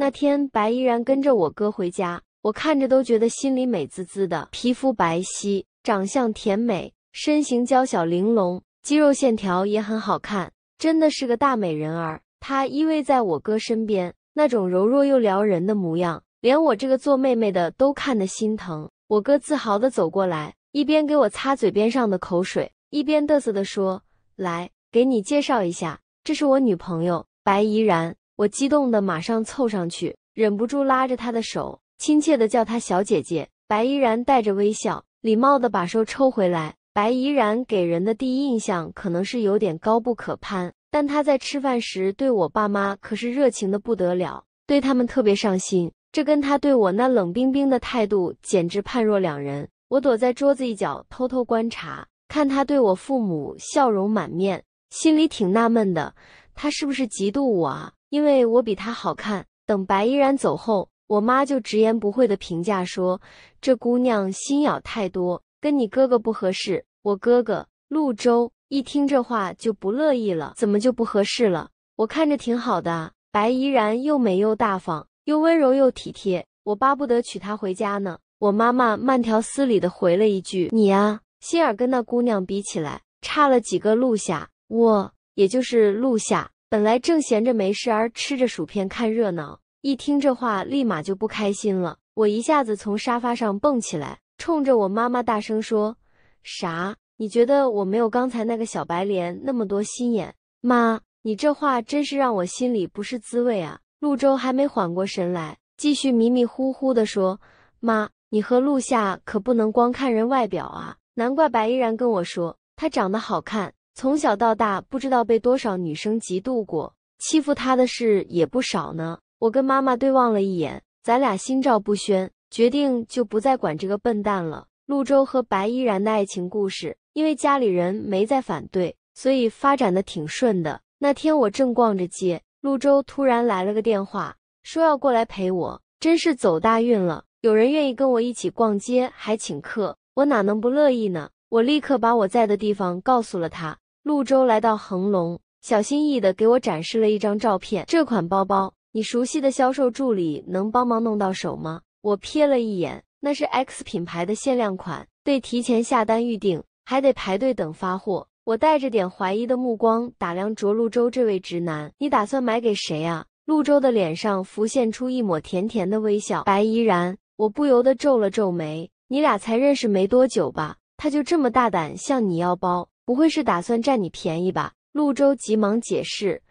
那天，白依然跟着我哥回家，我看着都觉得心里美滋滋的。皮肤白皙，长相甜美，身形娇小玲珑，肌肉线条也很好看，真的是个大美人儿。她依偎在我哥身边，那种柔弱又撩人的模样，连我这个做妹妹的都看得心疼。我哥自豪的走过来，一边给我擦嘴边上的口水，一边得瑟的说：“来，给你介绍一下，这是我女朋友白依然。”我激动的马上凑上去，忍不住拉着她的手，亲切的叫她小姐姐。白怡然带着微笑，礼貌的把手抽回来。白怡然给人的第一印象可能是有点高不可攀，但他在吃饭时对我爸妈可是热情的不得了，对他们特别上心。这跟他对我那冷冰冰的态度简直判若两人。我躲在桌子一角偷偷观察，看他对我父母笑容满面，心里挺纳闷的，他是不是嫉妒我啊？因为我比她好看。等白依然走后，我妈就直言不讳的评价说：“这姑娘心眼太多，跟你哥哥不合适。”我哥哥陆舟一听这话就不乐意了：“怎么就不合适了？我看着挺好的啊！”白依然又美又大方，又温柔又体贴，我巴不得娶她回家呢。我妈妈慢条斯理的回了一句：“你呀，心眼跟那姑娘比起来差了几个陆夏，我也就是陆夏。”本来正闲着没事儿吃着薯片看热闹，一听这话立马就不开心了。我一下子从沙发上蹦起来，冲着我妈妈大声说：“啥？你觉得我没有刚才那个小白莲那么多心眼？妈，你这话真是让我心里不是滋味啊！”陆舟还没缓过神来，继续迷迷糊糊地说：“妈，你和陆夏可不能光看人外表啊！难怪白依然跟我说她长得好看。”从小到大，不知道被多少女生嫉妒过，欺负他的事也不少呢。我跟妈妈对望了一眼，咱俩心照不宣，决定就不再管这个笨蛋了。陆舟和白依然的爱情故事，因为家里人没再反对，所以发展的挺顺的。那天我正逛着街，陆周突然来了个电话，说要过来陪我，真是走大运了。有人愿意跟我一起逛街，还请客，我哪能不乐意呢？我立刻把我在的地方告诉了他。陆舟来到恒隆，小心翼翼地给我展示了一张照片。这款包包，你熟悉的销售助理能帮忙弄到手吗？我瞥了一眼，那是 X 品牌的限量款，得提前下单预定，还得排队等发货。我带着点怀疑的目光打量着陆舟这位直男：“你打算买给谁啊？”陆舟的脸上浮现出一抹甜甜的微笑。白怡然，我不由得皱了皱眉：“你俩才认识没多久吧？他就这么大胆向你要包？”不会是打算占你便宜吧？陆舟急忙解释：“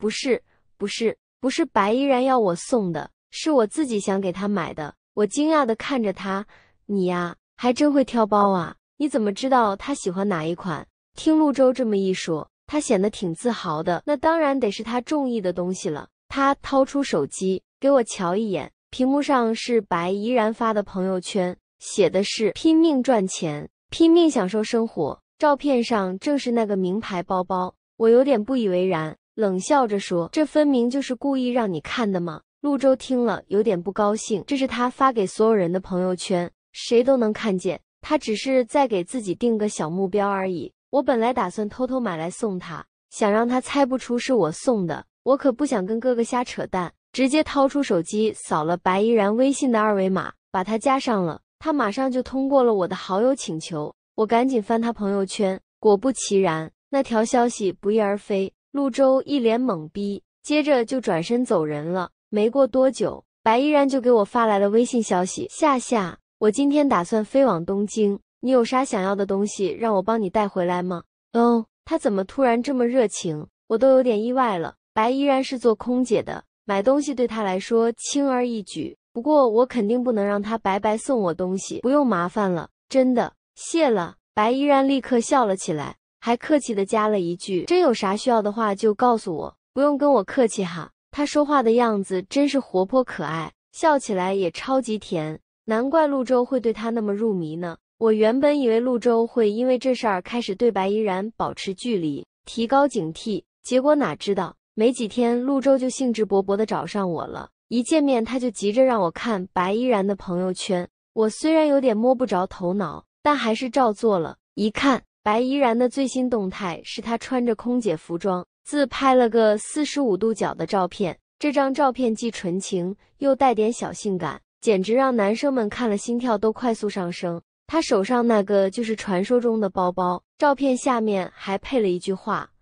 不是，不是，不是白依然要我送的，是我自己想给他买的。”我惊讶地看着他：“你呀，还真会挑包啊！你怎么知道他喜欢哪一款？”听陆舟这么一说，他显得挺自豪的。那当然得是他中意的东西了。他掏出手机给我瞧一眼，屏幕上是白依然发的朋友圈，写的是：“拼命赚钱，拼命享受生活。”照片上正是那个名牌包包，我有点不以为然，冷笑着说：“这分明就是故意让你看的嘛。”陆舟听了有点不高兴。这是他发给所有人的朋友圈，谁都能看见。他只是在给自己定个小目标而已。我本来打算偷偷买来送他，想让他猜不出是我送的。我可不想跟哥哥瞎扯淡，直接掏出手机扫了白依然微信的二维码，把他加上了。他马上就通过了我的好友请求。我赶紧翻他朋友圈，果不其然，那条消息不翼而飞。陆舟一脸懵逼，接着就转身走人了。没过多久，白依然就给我发来了微信消息：“夏夏，我今天打算飞往东京，你有啥想要的东西让我帮你带回来吗？”哦，他怎么突然这么热情？我都有点意外了。白依然是做空姐的，买东西对他来说轻而易举。不过我肯定不能让他白白送我东西，不用麻烦了，真的。谢了，白依然立刻笑了起来，还客气的加了一句：“真有啥需要的话就告诉我，不用跟我客气哈。”他说话的样子真是活泼可爱，笑起来也超级甜，难怪陆舟会对他那么入迷呢。我原本以为陆舟会因为这事儿开始对白依然保持距离，提高警惕，结果哪知道，没几天陆舟就兴致勃勃的找上我了。一见面他就急着让我看白依然的朋友圈，我虽然有点摸不着头脑。但还是照做了一看，白怡然的最新动态是她穿着空姐服装自拍了个四十五度角的照片。这张照片既纯情又带点小性感，简直让男生们看了心跳都快速上升。他手上那个就是传说中的包包。照片下面还配了一句话：“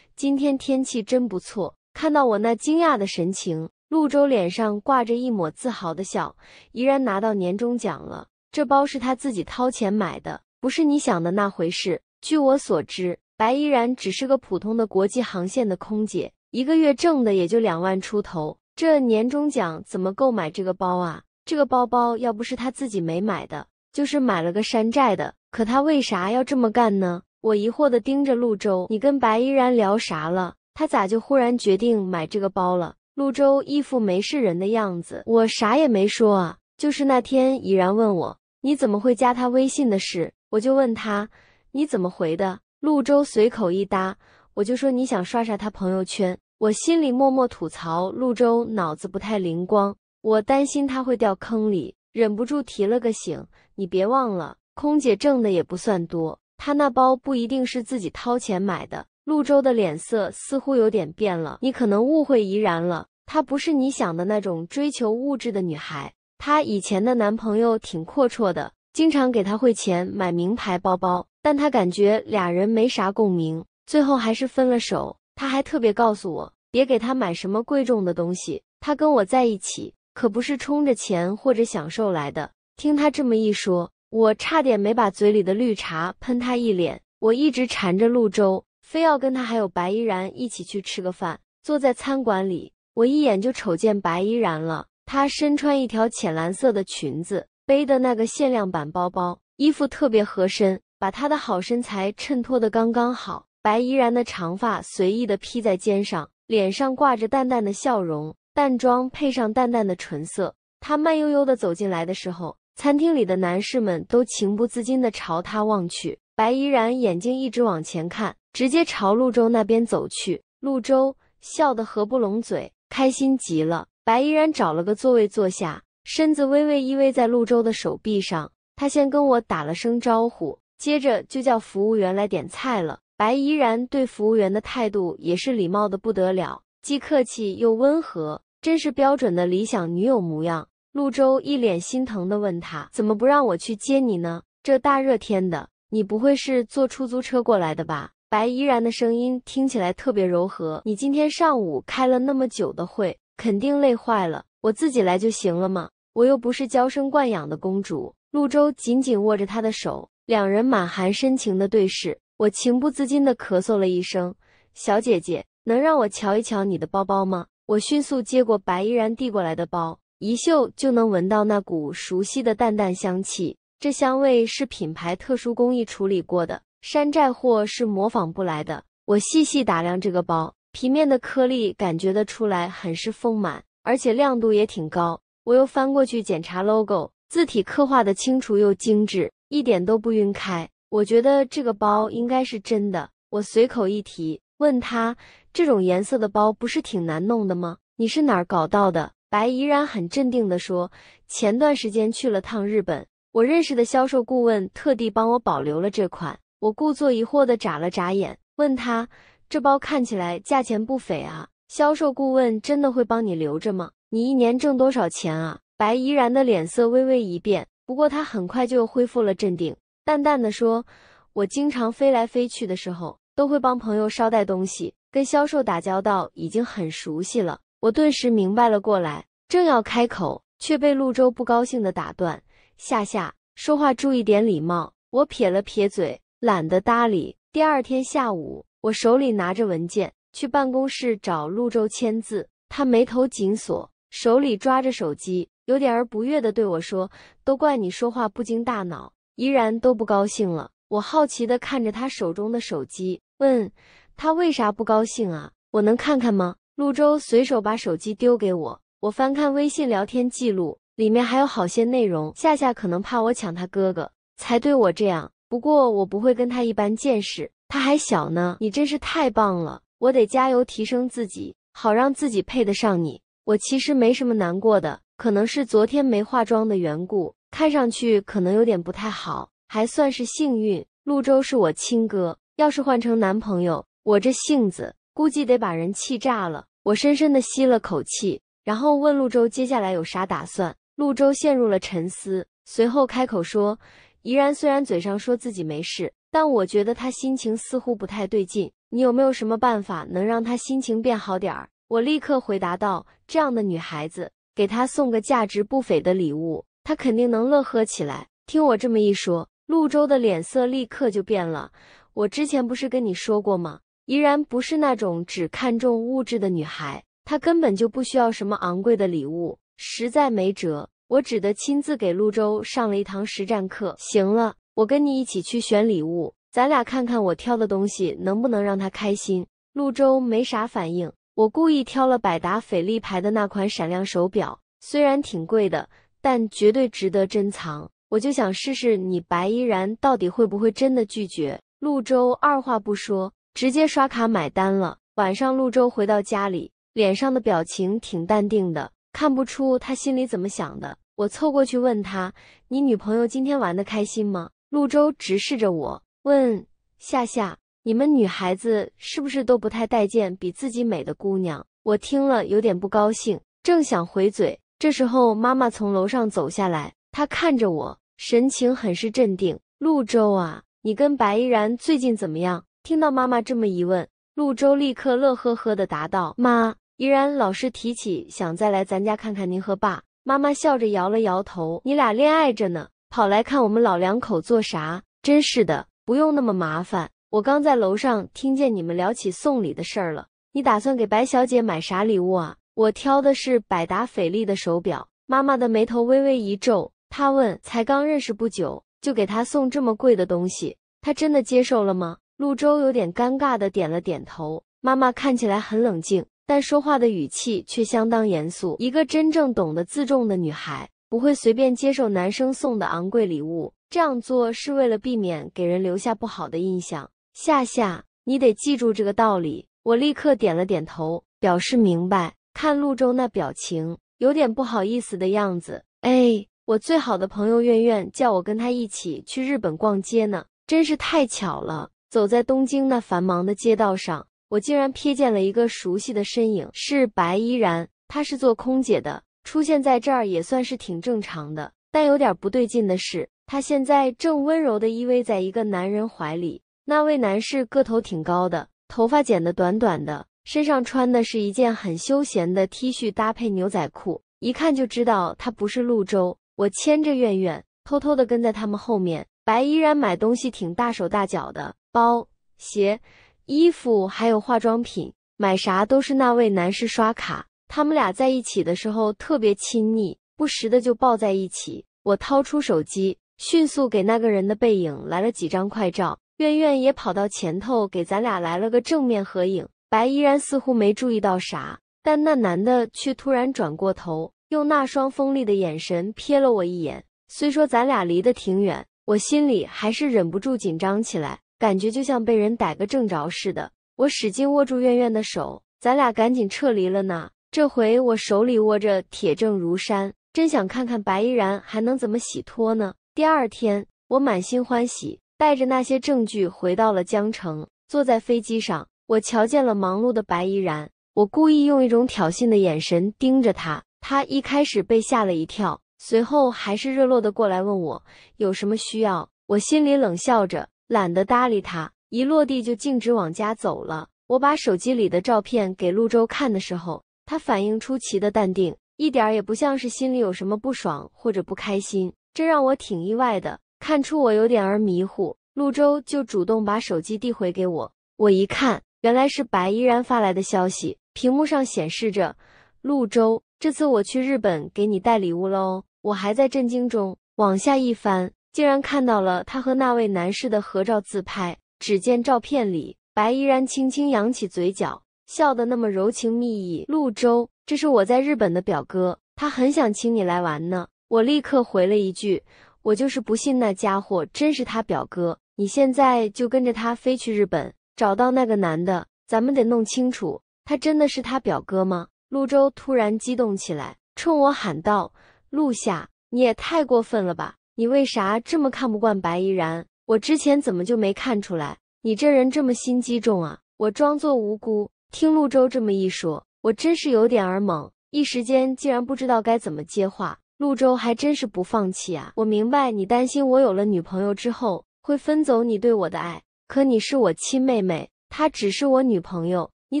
今天天气真不错。”看到我那惊讶的神情，陆舟脸上挂着一抹自豪的笑。怡然拿到年终奖了。这包是他自己掏钱买的，不是你想的那回事。据我所知，白依然只是个普通的国际航线的空姐，一个月挣的也就两万出头，这年终奖怎么够买这个包啊？这个包包要不是他自己没买的，就是买了个山寨的。可他为啥要这么干呢？我疑惑地盯着陆周，你跟白依然聊啥了？他咋就忽然决定买这个包了？陆周一副没事人的样子，我啥也没说啊。就是那天怡然问我你怎么会加他微信的事，我就问他你怎么回的。陆周随口一搭，我就说你想刷刷他朋友圈。我心里默默吐槽陆周脑子不太灵光。我担心他会掉坑里，忍不住提了个醒：你别忘了，空姐挣的也不算多，她那包不一定是自己掏钱买的。陆周的脸色似乎有点变了。你可能误会怡然了，她不是你想的那种追求物质的女孩。她以前的男朋友挺阔绰的，经常给她汇钱买名牌包包，但她感觉俩人没啥共鸣，最后还是分了手。她还特别告诉我，别给她买什么贵重的东西，她跟我在一起可不是冲着钱或者享受来的。听她这么一说，我差点没把嘴里的绿茶喷她一脸。我一直缠着陆舟，非要跟他还有白依然一起去吃个饭。坐在餐馆里，我一眼就瞅见白依然了。她身穿一条浅蓝色的裙子，背的那个限量版包包，衣服特别合身，把她的好身材衬托的刚刚好。白依然的长发随意的披在肩上，脸上挂着淡淡的笑容，淡妆配上淡淡的唇色。她慢悠悠的走进来的时候，餐厅里的男士们都情不自禁的朝她望去。白依然眼睛一直往前看，直接朝陆州那边走去。陆州笑得合不拢嘴，开心极了。白依然找了个座位坐下，身子微微依偎在陆周的手臂上。他先跟我打了声招呼，接着就叫服务员来点菜了。白依然对服务员的态度也是礼貌的不得了，既客气又温和，真是标准的理想女友模样。陆周一脸心疼的问他：“怎么不让我去接你呢？这大热天的，你不会是坐出租车过来的吧？”白依然的声音听起来特别柔和：“你今天上午开了那么久的会。”肯定累坏了，我自己来就行了嘛，我又不是娇生惯养的公主。陆舟紧紧握着她的手，两人满含深情的对视。我情不自禁地咳嗽了一声：“小姐姐，能让我瞧一瞧你的包包吗？”我迅速接过白依然递过来的包，一嗅就能闻到那股熟悉的淡淡香气。这香味是品牌特殊工艺处理过的，山寨货是模仿不来的。我细细打量这个包。皮面的颗粒感觉得出来，很是丰满，而且亮度也挺高。我又翻过去检查 logo，字体刻画的清楚又精致，一点都不晕开。我觉得这个包应该是真的。我随口一提，问他这种颜色的包不是挺难弄的吗？你是哪儿搞到的？白依然很镇定地说：“前段时间去了趟日本，我认识的销售顾问特地帮我保留了这款。”我故作疑惑地眨了眨眼，问他。这包看起来价钱不菲啊！销售顾问真的会帮你留着吗？你一年挣多少钱啊？白怡然的脸色微微一变，不过他很快就恢复了镇定，淡淡的说：“我经常飞来飞去的时候，都会帮朋友捎带东西，跟销售打交道已经很熟悉了。”我顿时明白了过来，正要开口，却被陆周不高兴的打断：“夏夏，说话注意点礼貌。”我撇了撇嘴，懒得搭理。第二天下午。我手里拿着文件去办公室找陆周签字，他眉头紧锁，手里抓着手机，有点儿不悦地对我说：“都怪你说话不经大脑，依然都不高兴了。”我好奇地看着他手中的手机，问他为啥不高兴啊？我能看看吗？陆周随手把手机丢给我，我翻看微信聊天记录，里面还有好些内容。夏夏可能怕我抢他哥哥，才对我这样。不过我不会跟他一般见识。他还小呢，你真是太棒了！我得加油提升自己，好让自己配得上你。我其实没什么难过的，可能是昨天没化妆的缘故，看上去可能有点不太好。还算是幸运，陆周是我亲哥，要是换成男朋友，我这性子估计得把人气炸了。我深深的吸了口气，然后问陆周接下来有啥打算。陆周陷入了沉思，随后开口说：“怡然虽然嘴上说自己没事。”但我觉得他心情似乎不太对劲，你有没有什么办法能让他心情变好点儿？我立刻回答道：“这样的女孩子，给她送个价值不菲的礼物，她肯定能乐呵起来。”听我这么一说，陆周的脸色立刻就变了。我之前不是跟你说过吗？怡然不是那种只看重物质的女孩，她根本就不需要什么昂贵的礼物。实在没辙，我只得亲自给陆周上了一堂实战课。行了。我跟你一起去选礼物，咱俩看看我挑的东西能不能让他开心。陆周没啥反应，我故意挑了百达翡丽牌的那款闪亮手表，虽然挺贵的，但绝对值得珍藏。我就想试试你白依然到底会不会真的拒绝。陆周二话不说，直接刷卡买单了。晚上陆周回到家里，脸上的表情挺淡定的，看不出他心里怎么想的。我凑过去问他：“你女朋友今天玩的开心吗？”陆舟直视着我，问夏夏：“你们女孩子是不是都不太待见比自己美的姑娘？”我听了有点不高兴，正想回嘴，这时候妈妈从楼上走下来，她看着我，神情很是镇定。陆舟啊，你跟白依然最近怎么样？听到妈妈这么一问，陆舟立刻乐呵呵地答道：“妈，依然老是提起想再来咱家看看您和爸。”妈妈笑着摇了摇头：“你俩恋爱着呢。”跑来看我们老两口做啥？真是的，不用那么麻烦。我刚在楼上听见你们聊起送礼的事儿了。你打算给白小姐买啥礼物啊？我挑的是百达翡丽的手表。妈妈的眉头微微一皱，她问：“才刚认识不久，就给她送这么贵的东西，她真的接受了吗？”陆舟有点尴尬的点了点头。妈妈看起来很冷静，但说话的语气却相当严肃。一个真正懂得自重的女孩。不会随便接受男生送的昂贵礼物，这样做是为了避免给人留下不好的印象。夏夏，你得记住这个道理。我立刻点了点头，表示明白。看陆舟那表情，有点不好意思的样子。哎，我最好的朋友苑苑叫我跟他一起去日本逛街呢，真是太巧了。走在东京那繁忙的街道上，我竟然瞥见了一个熟悉的身影，是白依然，她是做空姐的。出现在这儿也算是挺正常的，但有点不对劲的是，他现在正温柔的依偎在一个男人怀里。那位男士个头挺高的，头发剪得短短的，身上穿的是一件很休闲的 T 恤，搭配牛仔裤，一看就知道他不是陆州。我牵着苑苑，偷偷的跟在他们后面。白依然买东西挺大手大脚的，包、鞋、衣服还有化妆品，买啥都是那位男士刷卡。他们俩在一起的时候特别亲昵，不时的就抱在一起。我掏出手机，迅速给那个人的背影来了几张快照。苑苑也跑到前头，给咱俩来了个正面合影。白依然似乎没注意到啥，但那男的却突然转过头，用那双锋利的眼神瞥了我一眼。虽说咱俩离得挺远，我心里还是忍不住紧张起来，感觉就像被人逮个正着似的。我使劲握住苑苑的手，咱俩赶紧撤离了那。这回我手里握着铁证如山，真想看看白依然还能怎么洗脱呢。第二天，我满心欢喜，带着那些证据回到了江城。坐在飞机上，我瞧见了忙碌的白依然，我故意用一种挑衅的眼神盯着他。他一开始被吓了一跳，随后还是热络的过来问我有什么需要。我心里冷笑着，懒得搭理他。一落地就径直往家走了。我把手机里的照片给陆舟看的时候。他反应出奇的淡定，一点也不像是心里有什么不爽或者不开心，这让我挺意外的。看出我有点儿迷糊，陆舟就主动把手机递回给我。我一看，原来是白依然发来的消息，屏幕上显示着：“陆舟，这次我去日本给你带礼物喽。”我还在震惊中，往下一翻，竟然看到了他和那位男士的合照自拍。只见照片里，白依然轻轻扬起嘴角。笑得那么柔情蜜意，陆州，这是我在日本的表哥，他很想请你来玩呢。我立刻回了一句：“我就是不信那家伙真是他表哥。”你现在就跟着他飞去日本，找到那个男的，咱们得弄清楚，他真的是他表哥吗？陆州突然激动起来，冲我喊道：“陆夏，你也太过分了吧！你为啥这么看不惯白依然？我之前怎么就没看出来？你这人这么心机重啊！”我装作无辜。听陆州这么一说，我真是有点儿懵，一时间竟然不知道该怎么接话。陆州还真是不放弃啊！我明白你担心我有了女朋友之后会分走你对我的爱，可你是我亲妹妹，她只是我女朋友，你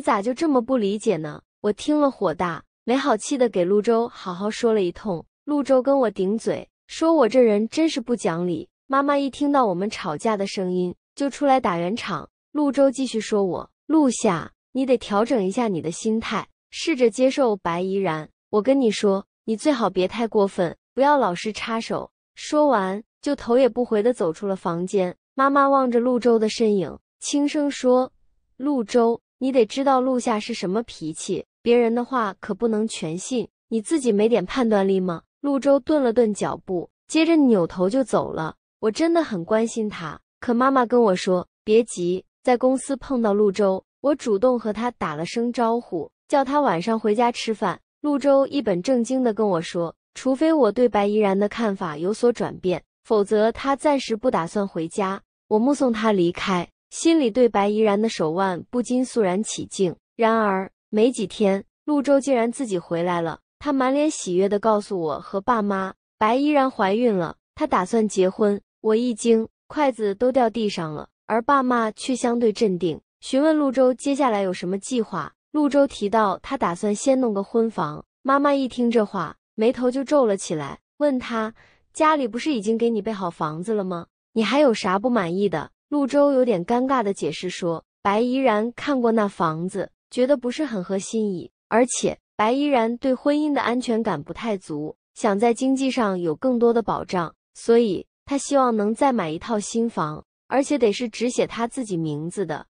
咋就这么不理解呢？我听了火大，没好气的给陆州好好说了一通。陆州跟我顶嘴，说我这人真是不讲理。妈妈一听到我们吵架的声音，就出来打圆场。陆州继续说我，陆夏。你得调整一下你的心态，试着接受白怡然。我跟你说，你最好别太过分，不要老是插手。说完，就头也不回地走出了房间。妈妈望着陆周的身影，轻声说：“陆周，你得知道陆夏是什么脾气，别人的话可不能全信，你自己没点判断力吗？”陆周顿了顿脚步，接着扭头就走了。我真的很关心他，可妈妈跟我说，别急，在公司碰到陆周，我主动和他打了声招呼，叫他晚上回家吃饭。陆周一本正经地跟我说：“除非我对白怡然的看法有所转变，否则他暂时不打算回家。”我目送他离开，心里对白怡然的手腕不禁肃然起敬。然而没几天，陆周竟然自己回来了。他满脸喜悦地告诉我和爸妈：“白怡然怀孕了，他打算结婚。”我一惊，筷子都掉地上了，而爸妈却相对镇定。询问陆州接下来有什么计划，陆州提到他打算先弄个婚房。妈妈一听这话，眉头就皱了起来，问他：“家里不是已经给你备好房子了吗？你还有啥不满意的？”陆州有点尴尬的解释说：“白依然看过那房子，觉得不是很合心意，而且白依然对婚姻的安全感不太足，想在经济上有更多的保障，所以他希望能再买一套新房，而且得是只写他自己名字的。”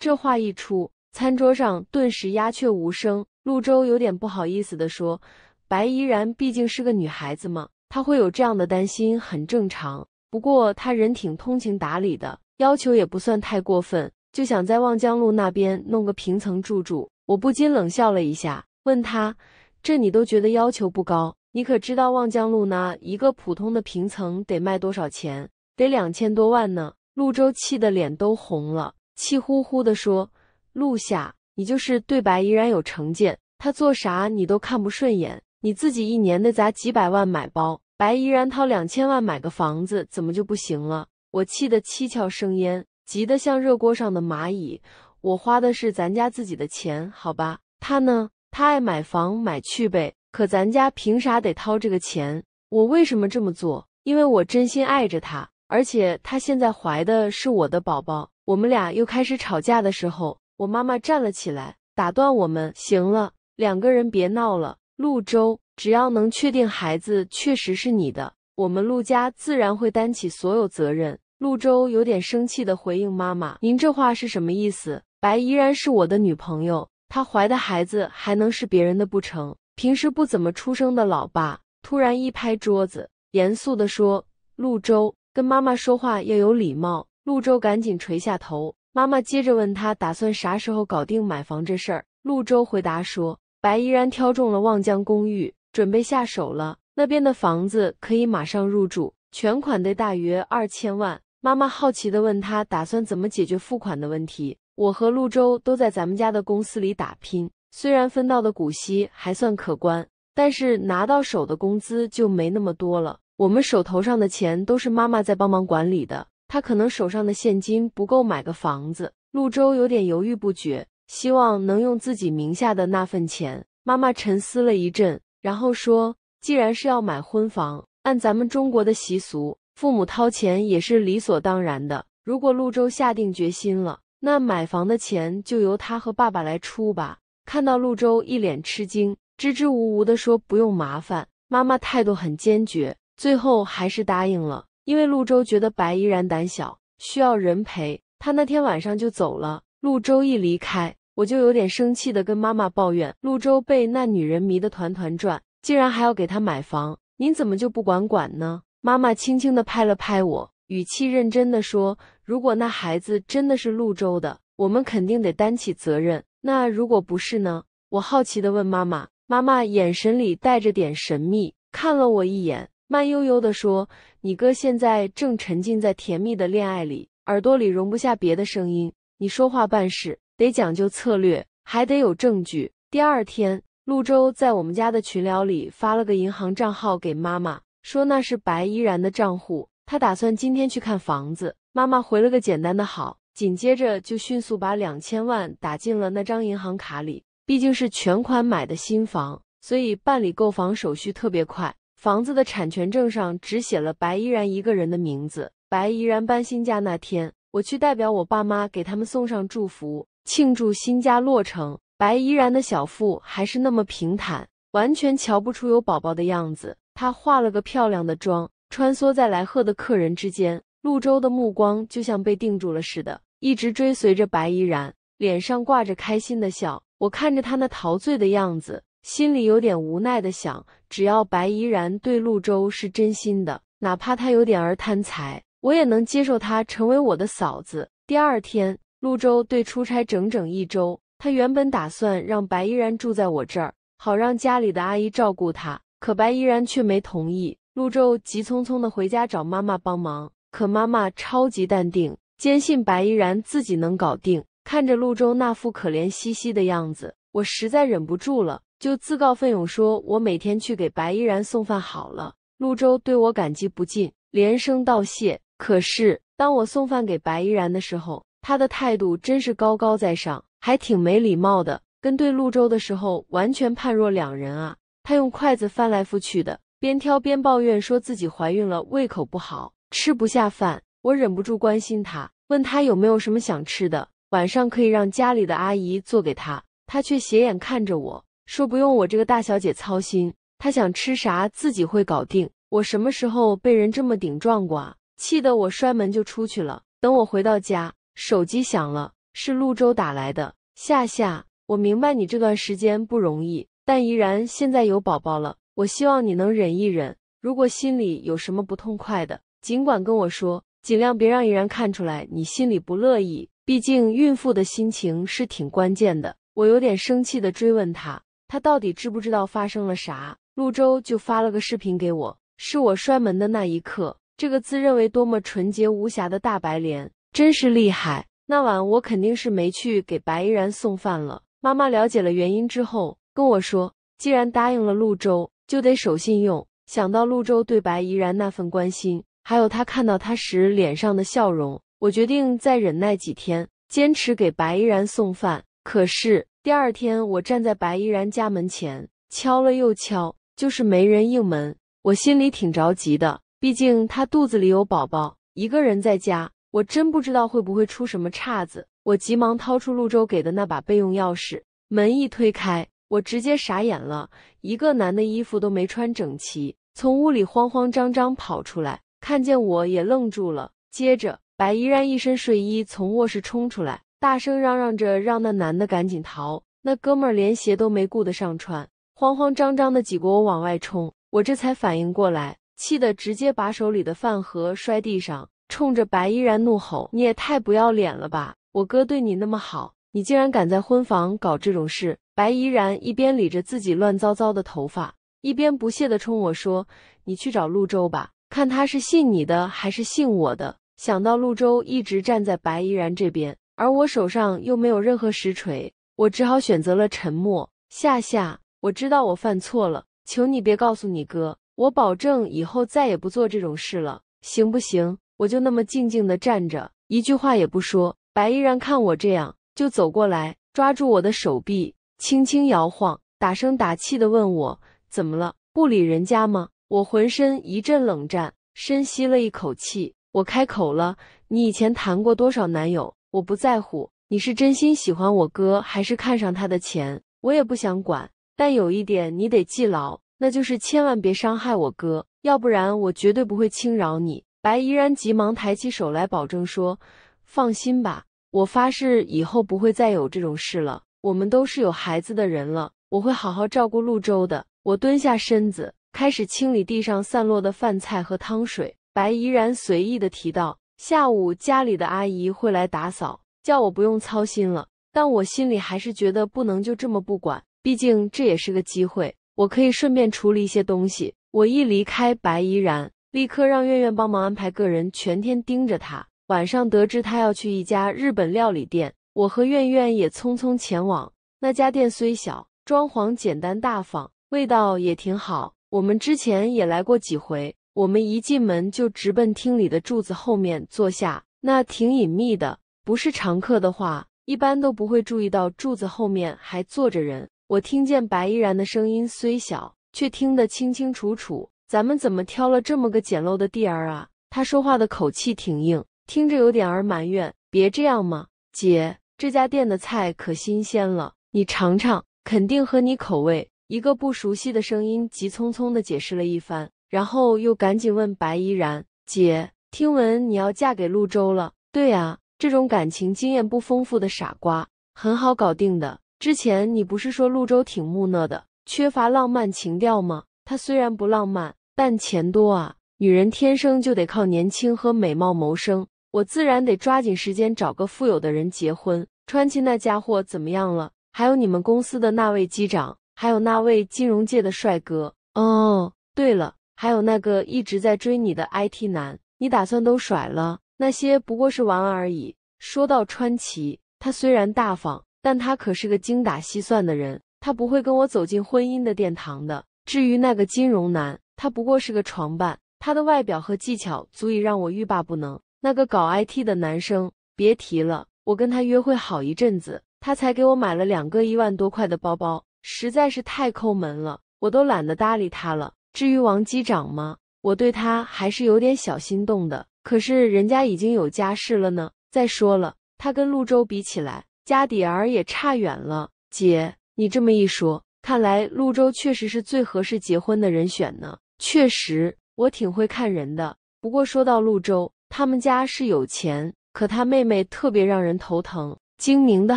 这话一出，餐桌上顿时鸦雀无声。陆周有点不好意思地说：“白依然毕竟是个女孩子嘛，她会有这样的担心很正常。不过她人挺通情达理的，要求也不算太过分，就想在望江路那边弄个平层住住。”我不禁冷笑了一下，问他：“这你都觉得要求不高？你可知道望江路那一个普通的平层得卖多少钱？得两千多万呢！”陆周气得脸都红了。气呼呼地说：“陆夏，你就是对白依然有成见，他做啥你都看不顺眼。你自己一年的砸几百万买包，白依然掏两千万买个房子，怎么就不行了？”我气得七窍生烟，急得像热锅上的蚂蚁。我花的是咱家自己的钱，好吧？他呢？他爱买房买去呗。可咱家凭啥得掏这个钱？我为什么这么做？因为我真心爱着他，而且他现在怀的是我的宝宝。我们俩又开始吵架的时候，我妈妈站了起来，打断我们：“行了，两个人别闹了。”陆州，只要能确定孩子确实是你的，我们陆家自然会担起所有责任。陆州有点生气的回应妈妈：“您这话是什么意思？白依然是我的女朋友，她怀的孩子还能是别人的不成？”平时不怎么出声的老爸突然一拍桌子，严肃的说：“陆州，跟妈妈说话要有礼貌。”陆周赶紧垂下头。妈妈接着问他：“打算啥时候搞定买房这事儿？”陆周回答说：“白依然挑中了望江公寓，准备下手了。那边的房子可以马上入住，全款得大约二千万。”妈妈好奇地问他：“打算怎么解决付款的问题？”我和陆周都在咱们家的公司里打拼，虽然分到的股息还算可观，但是拿到手的工资就没那么多了。我们手头上的钱都是妈妈在帮忙管理的。他可能手上的现金不够买个房子，陆周有点犹豫不决，希望能用自己名下的那份钱。妈妈沉思了一阵，然后说：“既然是要买婚房，按咱们中国的习俗，父母掏钱也是理所当然的。如果陆周下定决心了，那买房的钱就由他和爸爸来出吧。”看到陆周一脸吃惊，支支吾吾地说：“不用麻烦。”妈妈态度很坚决，最后还是答应了。因为陆舟觉得白依然胆小，需要人陪，他那天晚上就走了。陆舟一离开，我就有点生气的跟妈妈抱怨：陆舟被那女人迷得团团转，竟然还要给他买房，您怎么就不管管呢？妈妈轻轻的拍了拍我，语气认真的说：“如果那孩子真的是陆舟的，我们肯定得担起责任。那如果不是呢？”我好奇的问妈妈，妈妈眼神里带着点神秘，看了我一眼，慢悠悠的说。你哥现在正沉浸在甜蜜的恋爱里，耳朵里容不下别的声音。你说话办事得讲究策略，还得有证据。第二天，陆周在我们家的群聊里发了个银行账号给妈妈，说那是白依然的账户，他打算今天去看房子。妈妈回了个简单的好，紧接着就迅速把两千万打进了那张银行卡里。毕竟是全款买的新房，所以办理购房手续特别快。房子的产权证上只写了白依然一个人的名字。白依然搬新家那天，我去代表我爸妈给他们送上祝福，庆祝新家落成。白依然的小腹还是那么平坦，完全瞧不出有宝宝的样子。她化了个漂亮的妆，穿梭在来贺的客人之间。陆舟的目光就像被定住了似的，一直追随着白依然，脸上挂着开心的笑。我看着他那陶醉的样子，心里有点无奈的想。只要白依然对陆州是真心的，哪怕他有点儿贪财，我也能接受他成为我的嫂子。第二天，陆州对出差整整一周，他原本打算让白依然住在我这儿，好让家里的阿姨照顾他。可白依然却没同意。陆州急匆匆的回家找妈妈帮忙，可妈妈超级淡定，坚信白依然自己能搞定。看着陆州那副可怜兮兮的样子，我实在忍不住了。就自告奋勇说：“我每天去给白依然送饭好了。”陆舟对我感激不尽，连声道谢。可是当我送饭给白依然的时候，他的态度真是高高在上，还挺没礼貌的，跟对陆舟的时候完全判若两人啊！他用筷子翻来覆去的，边挑边抱怨，说自己怀孕了，胃口不好，吃不下饭。我忍不住关心他，问他有没有什么想吃的，晚上可以让家里的阿姨做给他。他却斜眼看着我。说不用我这个大小姐操心，她想吃啥自己会搞定。我什么时候被人这么顶撞过啊？气得我摔门就出去了。等我回到家，手机响了，是陆州打来的。夏夏，我明白你这段时间不容易，但怡然现在有宝宝了，我希望你能忍一忍。如果心里有什么不痛快的，尽管跟我说，尽量别让怡然看出来你心里不乐意。毕竟孕妇的心情是挺关键的。我有点生气的追问他。他到底知不知道发生了啥？陆舟就发了个视频给我，是我摔门的那一刻。这个自认为多么纯洁无瑕的大白莲，真是厉害。那晚我肯定是没去给白依然送饭了。妈妈了解了原因之后，跟我说：“既然答应了陆舟，就得守信用。”想到陆舟对白依然那份关心，还有他看到他时脸上的笑容，我决定再忍耐几天，坚持给白依然送饭。可是。第二天，我站在白依然家门前敲了又敲，就是没人应门，我心里挺着急的。毕竟她肚子里有宝宝，一个人在家，我真不知道会不会出什么岔子。我急忙掏出陆州给的那把备用钥匙，门一推开，我直接傻眼了，一个男的衣服都没穿整齐，从屋里慌慌张张跑出来，看见我也愣住了。接着，白依然一身睡衣从卧室冲出来。大声嚷嚷着让那男的赶紧逃，那哥们儿连鞋都没顾得上穿，慌慌张张的挤过我往外冲。我这才反应过来，气得直接把手里的饭盒摔地上，冲着白依然怒吼：“你也太不要脸了吧！我哥对你那么好，你竟然敢在婚房搞这种事！”白依然一边理着自己乱糟糟的头发，一边不屑的冲我说：“你去找陆舟吧，看他是信你的还是信我的。”想到陆舟一直站在白依然这边。而我手上又没有任何实锤，我只好选择了沉默。夏夏，我知道我犯错了，求你别告诉你哥，我保证以后再也不做这种事了，行不行？我就那么静静的站着，一句话也不说。白依然看我这样，就走过来，抓住我的手臂，轻轻摇晃，打声打气的问我怎么了，不理人家吗？我浑身一阵冷战，深吸了一口气，我开口了：“你以前谈过多少男友？”我不在乎你是真心喜欢我哥，还是看上他的钱，我也不想管。但有一点你得记牢，那就是千万别伤害我哥，要不然我绝对不会轻饶你。白依然急忙抬起手来保证说：“放心吧，我发誓以后不会再有这种事了。我们都是有孩子的人了，我会好好照顾陆周的。”我蹲下身子，开始清理地上散落的饭菜和汤水。白依然随意的提到。下午家里的阿姨会来打扫，叫我不用操心了。但我心里还是觉得不能就这么不管，毕竟这也是个机会，我可以顺便处理一些东西。我一离开，白怡然立刻让苑苑帮忙安排个人全天盯着他。晚上得知他要去一家日本料理店，我和苑苑也匆匆前往。那家店虽小，装潢简单大方，味道也挺好。我们之前也来过几回。我们一进门就直奔厅里的柱子后面坐下，那挺隐秘的，不是常客的话，一般都不会注意到柱子后面还坐着人。我听见白依然的声音虽小，却听得清清楚楚。咱们怎么挑了这么个简陋的地儿啊？他说话的口气挺硬，听着有点儿埋怨。别这样嘛，姐，这家店的菜可新鲜了，你尝尝，肯定合你口味。一个不熟悉的声音急匆匆地解释了一番。然后又赶紧问白依然姐：“听闻你要嫁给陆州了？”“对呀，这种感情经验不丰富的傻瓜很好搞定的。之前你不是说陆州挺木讷的，缺乏浪漫情调吗？他虽然不浪漫，但钱多啊。女人天生就得靠年轻和美貌谋生，我自然得抓紧时间找个富有的人结婚。川崎那家伙怎么样了？还有你们公司的那位机长，还有那位金融界的帅哥。哦，对了。”还有那个一直在追你的 IT 男，你打算都甩了？那些不过是玩而已。说到川崎，他虽然大方，但他可是个精打细算的人，他不会跟我走进婚姻的殿堂的。至于那个金融男，他不过是个床伴，他的外表和技巧足以让我欲罢不能。那个搞 IT 的男生，别提了，我跟他约会好一阵子，他才给我买了两个一万多块的包包，实在是太抠门了，我都懒得搭理他了。至于王机长吗？我对他还是有点小心动的。可是人家已经有家室了呢。再说了，他跟陆周比起来，家底儿也差远了。姐，你这么一说，看来陆周确实是最合适结婚的人选呢。确实，我挺会看人的。不过说到陆周，他们家是有钱，可他妹妹特别让人头疼，精明的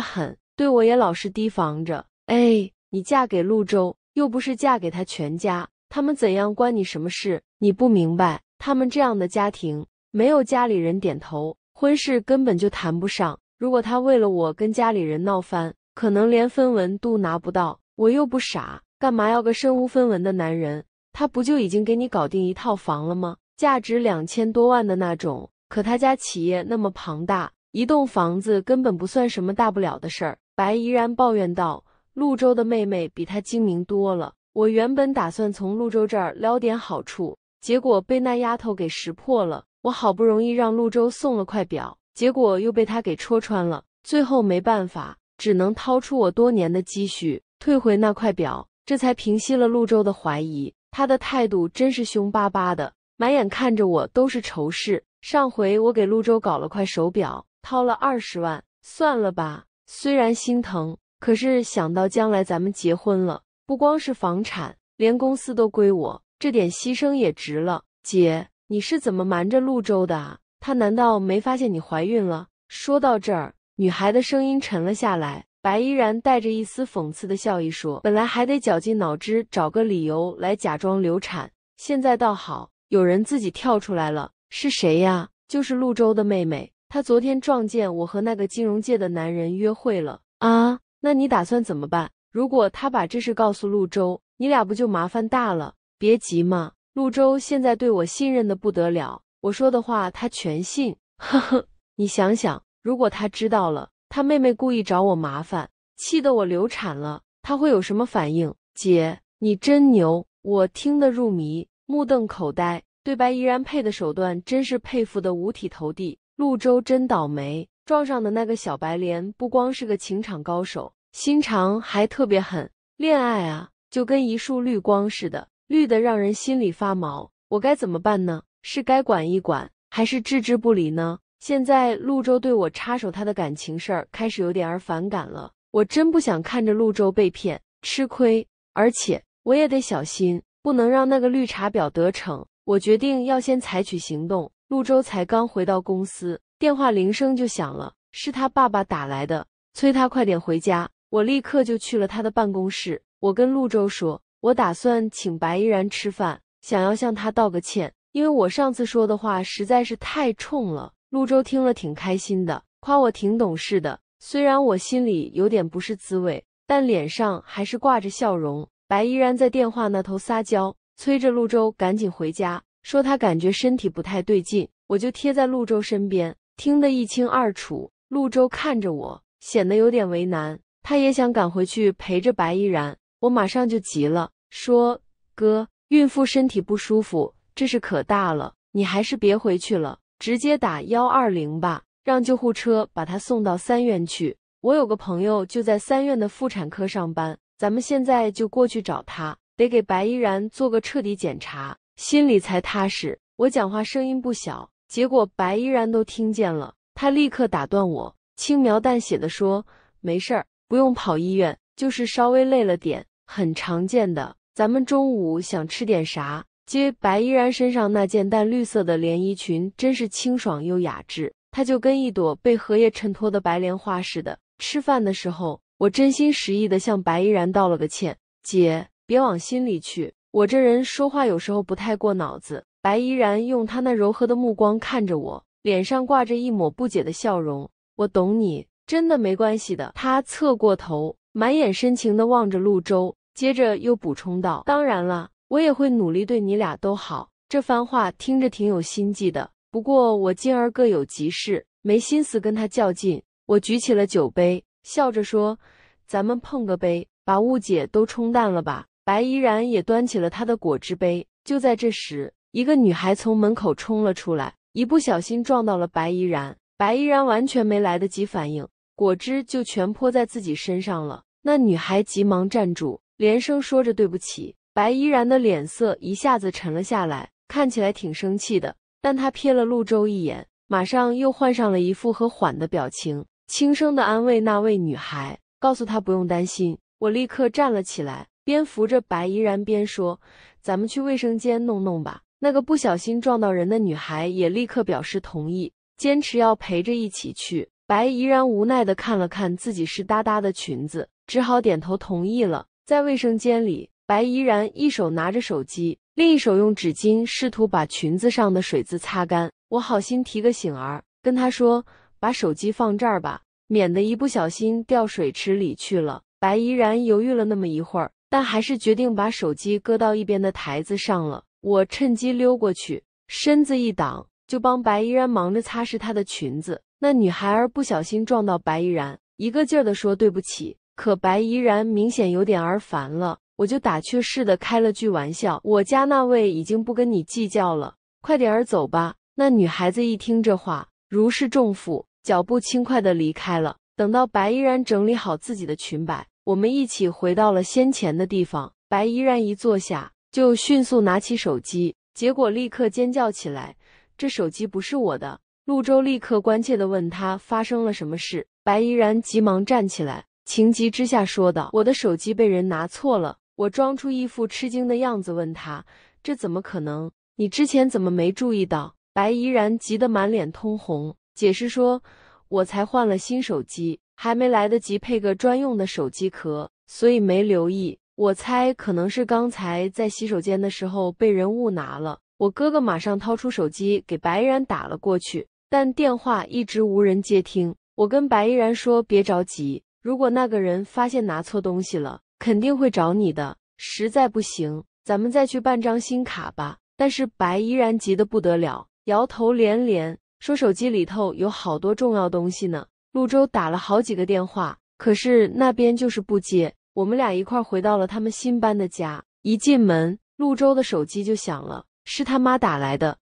很，对我也老是提防着。哎，你嫁给陆周，又不是嫁给他全家。他们怎样关你什么事？你不明白，他们这样的家庭没有家里人点头，婚事根本就谈不上。如果他为了我跟家里人闹翻，可能连分文都拿不到。我又不傻，干嘛要个身无分文的男人？他不就已经给你搞定一套房了吗？价值两千多万的那种。可他家企业那么庞大，一栋房子根本不算什么大不了的事儿。白怡然抱怨道：“陆州的妹妹比他精明多了。”我原本打算从陆州这儿捞点好处，结果被那丫头给识破了。我好不容易让陆州送了块表，结果又被他给戳穿了。最后没办法，只能掏出我多年的积蓄退回那块表，这才平息了陆州的怀疑。他的态度真是凶巴巴的，满眼看着我都是仇视。上回我给陆州搞了块手表，掏了二十万，算了吧。虽然心疼，可是想到将来咱们结婚了。不光是房产，连公司都归我，这点牺牲也值了。姐，你是怎么瞒着陆州的啊？他难道没发现你怀孕了？说到这儿，女孩的声音沉了下来。白依然带着一丝讽刺的笑意说：“本来还得绞尽脑汁找个理由来假装流产，现在倒好，有人自己跳出来了。是谁呀？就是陆州的妹妹。她昨天撞见我和那个金融界的男人约会了。啊？那你打算怎么办？”如果他把这事告诉陆周，你俩不就麻烦大了？别急嘛，陆周现在对我信任的不得了，我说的话他全信。呵呵，你想想，如果他知道了他妹妹故意找我麻烦，气得我流产了，他会有什么反应？姐，你真牛，我听得入迷，目瞪口呆，对白依然配的手段真是佩服的五体投地。陆周真倒霉，撞上的那个小白莲不光是个情场高手。心肠还特别狠，恋爱啊，就跟一束绿光似的，绿的让人心里发毛。我该怎么办呢？是该管一管，还是置之不理呢？现在陆周对我插手他的感情事儿开始有点儿反感了。我真不想看着陆周被骗吃亏，而且我也得小心，不能让那个绿茶婊得逞。我决定要先采取行动。陆周才刚回到公司，电话铃声就响了，是他爸爸打来的，催他快点回家。我立刻就去了他的办公室。我跟陆周说，我打算请白依然吃饭，想要向他道个歉，因为我上次说的话实在是太冲了。陆周听了挺开心的，夸我挺懂事的。虽然我心里有点不是滋味，但脸上还是挂着笑容。白依然在电话那头撒娇，催着陆周赶紧回家，说他感觉身体不太对劲。我就贴在陆周身边，听得一清二楚。陆周看着我，显得有点为难。他也想赶回去陪着白依然，我马上就急了，说：“哥，孕妇身体不舒服，这事可大了，你还是别回去了，直接打幺二零吧，让救护车把她送到三院去。我有个朋友就在三院的妇产科上班，咱们现在就过去找他，得给白依然做个彻底检查，心里才踏实。”我讲话声音不小，结果白依然都听见了，他立刻打断我，轻描淡写的说：“没事儿。”不用跑医院，就是稍微累了点，很常见的。咱们中午想吃点啥？接白依然身上那件淡绿色的连衣裙真是清爽又雅致，她就跟一朵被荷叶衬托的白莲花似的。吃饭的时候，我真心实意的向白依然道了个歉，姐，别往心里去，我这人说话有时候不太过脑子。白依然用她那柔和的目光看着我，脸上挂着一抹不解的笑容。我懂你。真的没关系的。他侧过头，满眼深情地望着陆舟，接着又补充道：“当然了，我也会努力对你俩都好。”这番话听着挺有心计的。不过我今儿各有急事，没心思跟他较劲。我举起了酒杯，笑着说：“咱们碰个杯，把误解都冲淡了吧。”白依然也端起了他的果汁杯。就在这时，一个女孩从门口冲了出来，一不小心撞到了白依然。白依然完全没来得及反应。果汁就全泼在自己身上了。那女孩急忙站住，连声说着对不起。白依然的脸色一下子沉了下来，看起来挺生气的。但她瞥了陆舟一眼，马上又换上了一副和缓的表情，轻声的安慰那位女孩，告诉她不用担心。我立刻站了起来，边扶着白依然边说：“咱们去卫生间弄弄吧。”那个不小心撞到人的女孩也立刻表示同意，坚持要陪着一起去。白怡然无奈地看了看自己湿哒哒的裙子，只好点头同意了。在卫生间里，白怡然一手拿着手机，另一手用纸巾试图把裙子上的水渍擦干。我好心提个醒儿，跟他说：“把手机放这儿吧，免得一不小心掉水池里去了。”白怡然犹豫了那么一会儿，但还是决定把手机搁到一边的台子上了。我趁机溜过去，身子一挡，就帮白怡然忙着擦拭她的裙子。那女孩儿不小心撞到白依然，一个劲儿地说对不起。可白依然明显有点儿烦了，我就打趣似的开了句玩笑：“我家那位已经不跟你计较了，快点儿走吧。”那女孩子一听这话，如释重负，脚步轻快的离开了。等到白依然整理好自己的裙摆，我们一起回到了先前的地方。白依然一坐下，就迅速拿起手机，结果立刻尖叫起来：“这手机不是我的！”陆舟立刻关切地问他发生了什么事，白怡然急忙站起来，情急之下说道：“我的手机被人拿错了。”我装出一副吃惊的样子问他：“这怎么可能？你之前怎么没注意到？”白怡然急得满脸通红，解释说：“我才换了新手机，还没来得及配个专用的手机壳，所以没留意。我猜可能是刚才在洗手间的时候被人误拿了。”我哥哥马上掏出手机给白然打了过去。但电话一直无人接听。我跟白依然说：“别着急，如果那个人发现拿错东西了，肯定会找你的。实在不行，咱们再去办张新卡吧。”但是白依然急得不得了，摇头连连说：“手机里头有好多重要东西呢。”陆州打了好几个电话，可是那边就是不接。我们俩一块回到了他们新搬的家，一进门，陆州的手机就响了，是他妈打来的。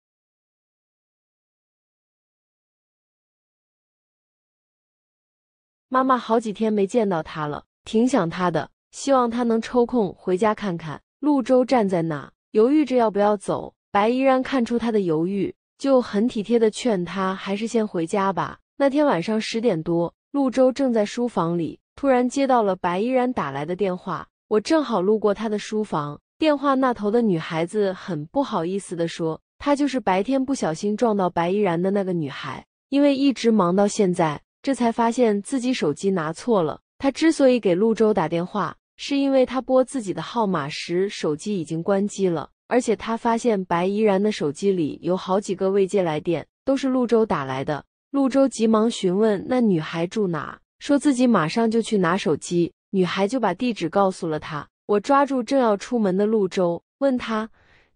妈妈好几天没见到他了，挺想他的，希望他能抽空回家看看。陆舟站在那，犹豫着要不要走。白依然看出他的犹豫，就很体贴的劝他，还是先回家吧。那天晚上十点多，陆舟正在书房里，突然接到了白依然打来的电话。我正好路过他的书房，电话那头的女孩子很不好意思的说，她就是白天不小心撞到白依然的那个女孩，因为一直忙到现在。这才发现自己手机拿错了。他之所以给陆州打电话，是因为他拨自己的号码时手机已经关机了。而且他发现白依然的手机里有好几个未接来电，都是陆州打来的。陆州急忙询问那女孩住哪，说自己马上就去拿手机。女孩就把地址告诉了他。我抓住正要出门的陆州，问他：“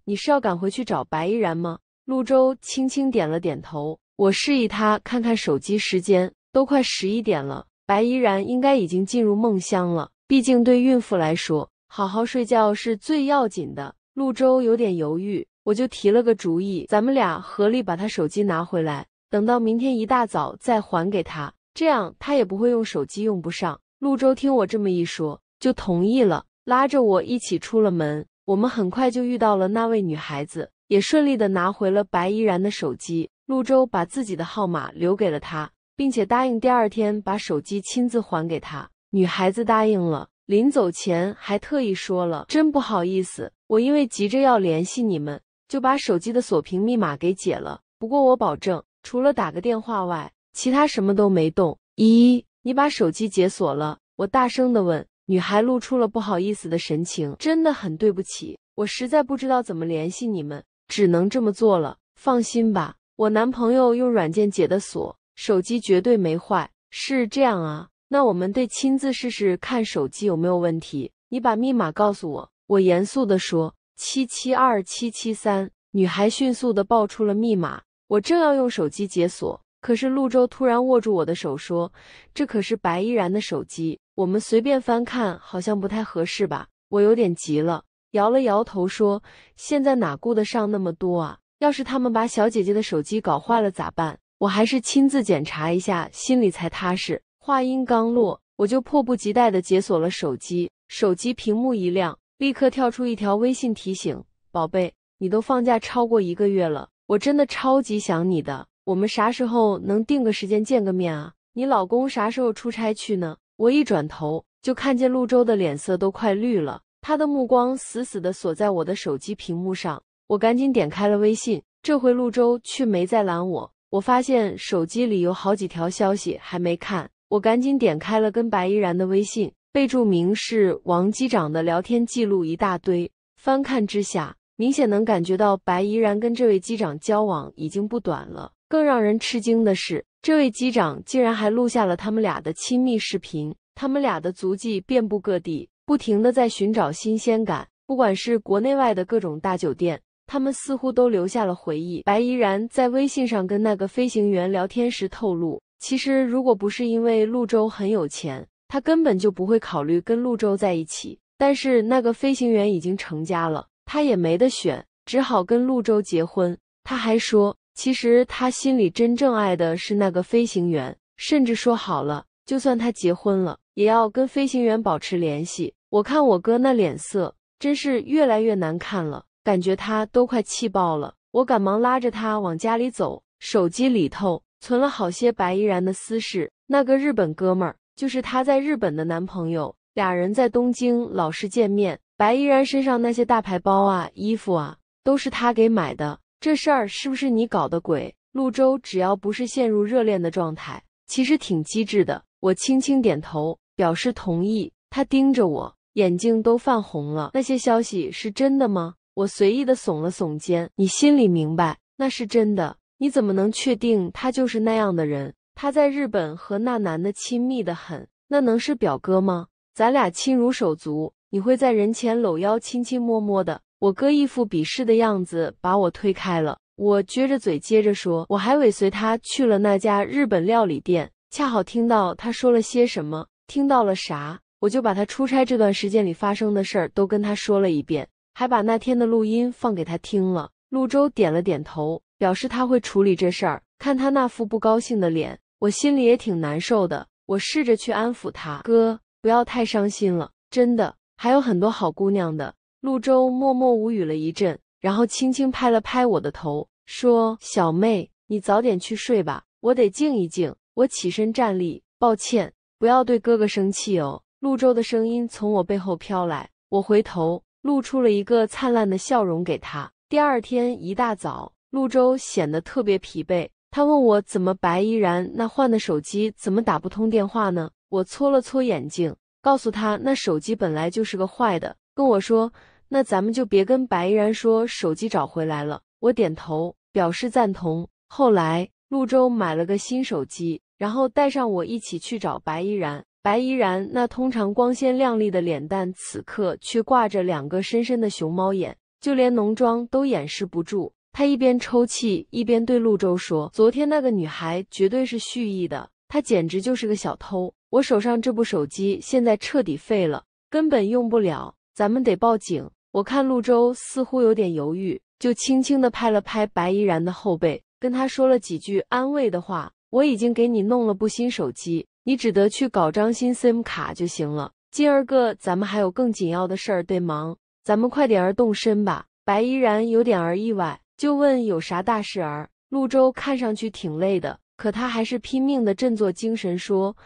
你是要赶回去找白依然吗？”陆州轻轻点了点头。我示意他看看手机时间。都快十一点了，白依然应该已经进入梦乡了。毕竟对孕妇来说，好好睡觉是最要紧的。陆周有点犹豫，我就提了个主意：咱们俩合力把他手机拿回来，等到明天一大早再还给他，这样他也不会用手机用不上。陆周听我这么一说，就同意了，拉着我一起出了门。我们很快就遇到了那位女孩子，也顺利的拿回了白依然的手机。陆周把自己的号码留给了她。并且答应第二天把手机亲自还给她。女孩子答应了，临走前还特意说了：“真不好意思，我因为急着要联系你们，就把手机的锁屏密码给解了。不过我保证，除了打个电话外，其他什么都没动。”咦，你把手机解锁了？我大声的问。女孩露出了不好意思的神情：“真的很对不起，我实在不知道怎么联系你们，只能这么做了。放心吧，我男朋友用软件解的锁。”手机绝对没坏，是这样啊？那我们得亲自试试看手机有没有问题。你把密码告诉我。我严肃地说：“七七二七七三。”女孩迅速地报出了密码。我正要用手机解锁，可是陆舟突然握住我的手说：“这可是白依然的手机，我们随便翻看好像不太合适吧？”我有点急了，摇了摇头说：“现在哪顾得上那么多啊？要是他们把小姐姐的手机搞坏了咋办？”我还是亲自检查一下，心里才踏实。话音刚落，我就迫不及待地解锁了手机，手机屏幕一亮，立刻跳出一条微信提醒：“宝贝，你都放假超过一个月了，我真的超级想你的。我们啥时候能定个时间见个面啊？你老公啥时候出差去呢？”我一转头，就看见陆周的脸色都快绿了，他的目光死死地锁在我的手机屏幕上。我赶紧点开了微信，这回陆周却没再拦我。我发现手机里有好几条消息还没看，我赶紧点开了跟白依然的微信，备注名是王机长的聊天记录一大堆。翻看之下，明显能感觉到白依然跟这位机长交往已经不短了。更让人吃惊的是，这位机长竟然还录下了他们俩的亲密视频。他们俩的足迹遍布各地，不停的在寻找新鲜感，不管是国内外的各种大酒店。他们似乎都留下了回忆。白怡然在微信上跟那个飞行员聊天时透露，其实如果不是因为陆周很有钱，他根本就不会考虑跟陆周在一起。但是那个飞行员已经成家了，他也没得选，只好跟陆周结婚。他还说，其实他心里真正爱的是那个飞行员，甚至说好了，就算他结婚了，也要跟飞行员保持联系。我看我哥那脸色，真是越来越难看了。感觉他都快气爆了，我赶忙拉着他往家里走。手机里头存了好些白依然的私事，那个日本哥们儿就是他在日本的男朋友，俩人在东京老是见面。白依然身上那些大牌包啊、衣服啊，都是他给买的。这事儿是不是你搞的鬼？陆州只要不是陷入热恋的状态，其实挺机智的。我轻轻点头表示同意。他盯着我，眼睛都泛红了。那些消息是真的吗？我随意的耸了耸肩，你心里明白那是真的，你怎么能确定他就是那样的人？他在日本和那男的亲密的很，那能是表哥吗？咱俩亲如手足，你会在人前搂腰亲亲摸摸的。我哥一副鄙视的样子把我推开了，我撅着嘴接着说，我还尾随他去了那家日本料理店，恰好听到他说了些什么，听到了啥，我就把他出差这段时间里发生的事儿都跟他说了一遍。还把那天的录音放给他听了。陆周点了点头，表示他会处理这事儿。看他那副不高兴的脸，我心里也挺难受的。我试着去安抚他：“哥，不要太伤心了，真的还有很多好姑娘的。”陆周默默无语了一阵，然后轻轻拍了拍我的头，说：“小妹，你早点去睡吧，我得静一静。”我起身站立，抱歉，不要对哥哥生气哦。陆周的声音从我背后飘来，我回头。露出了一个灿烂的笑容给他。第二天一大早，陆周显得特别疲惫。他问我怎么白依然那换的手机怎么打不通电话呢？我搓了搓眼睛，告诉他那手机本来就是个坏的。跟我说那咱们就别跟白依然说手机找回来了。我点头表示赞同。后来陆周买了个新手机，然后带上我一起去找白依然。白依然那通常光鲜亮丽的脸蛋，此刻却挂着两个深深的熊猫眼，就连浓妆都掩饰不住。他一边抽泣，一边对陆舟说：“昨天那个女孩绝对是蓄意的，她简直就是个小偷。我手上这部手机现在彻底废了，根本用不了。咱们得报警。”我看陆舟似乎有点犹豫，就轻轻地拍了拍白依然的后背，跟他说了几句安慰的话。我已经给你弄了部新手机。你只得去搞张新 SIM 卡就行了。今儿个咱们还有更紧要的事儿得忙，咱们快点儿动身吧。白依然有点儿意外，就问有啥大事儿。陆周看上去挺累的，可他还是拼命的振作精神，说：“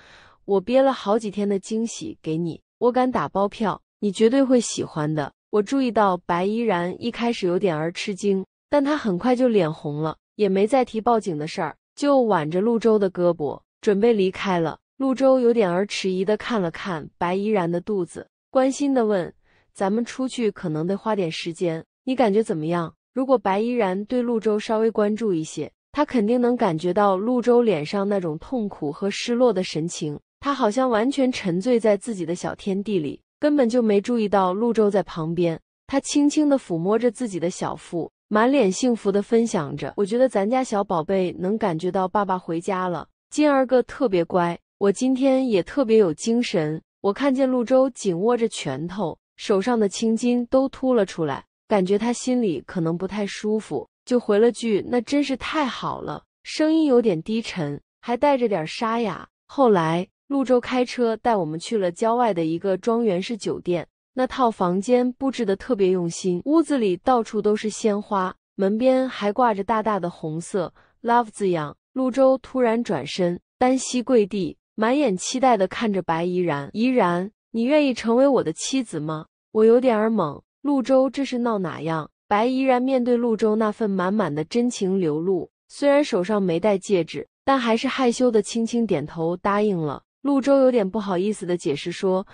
我憋了好几天的惊喜给你，我敢打包票，你绝对会喜欢的。”我注意到白依然一开始有点儿吃惊，但他很快就脸红了，也没再提报警的事儿，就挽着陆周的胳膊，准备离开了。陆舟有点儿迟疑的看了看白依然的肚子，关心的问：“咱们出去可能得花点时间，你感觉怎么样？”如果白依然对陆舟稍微关注一些，他肯定能感觉到陆舟脸上那种痛苦和失落的神情。他好像完全沉醉在自己的小天地里，根本就没注意到陆舟在旁边。他轻轻的抚摸着自己的小腹，满脸幸福的分享着：“我觉得咱家小宝贝能感觉到爸爸回家了，金儿哥特别乖。”我今天也特别有精神。我看见陆舟紧握着拳头，手上的青筋都凸了出来，感觉他心里可能不太舒服，就回了句：“那真是太好了。”声音有点低沉，还带着点沙哑。后来，陆舟开车带我们去了郊外的一个庄园式酒店。那套房间布置的特别用心，屋子里到处都是鲜花，门边还挂着大大的红色 “love” 字样。陆舟突然转身，单膝跪地。满眼期待的看着白怡然，怡然，你愿意成为我的妻子吗？我有点儿懵，陆州这是闹哪样？白怡然面对陆州那份满满的真情流露，虽然手上没戴戒指，但还是害羞的轻轻点头答应了。陆州有点不好意思的解释说：“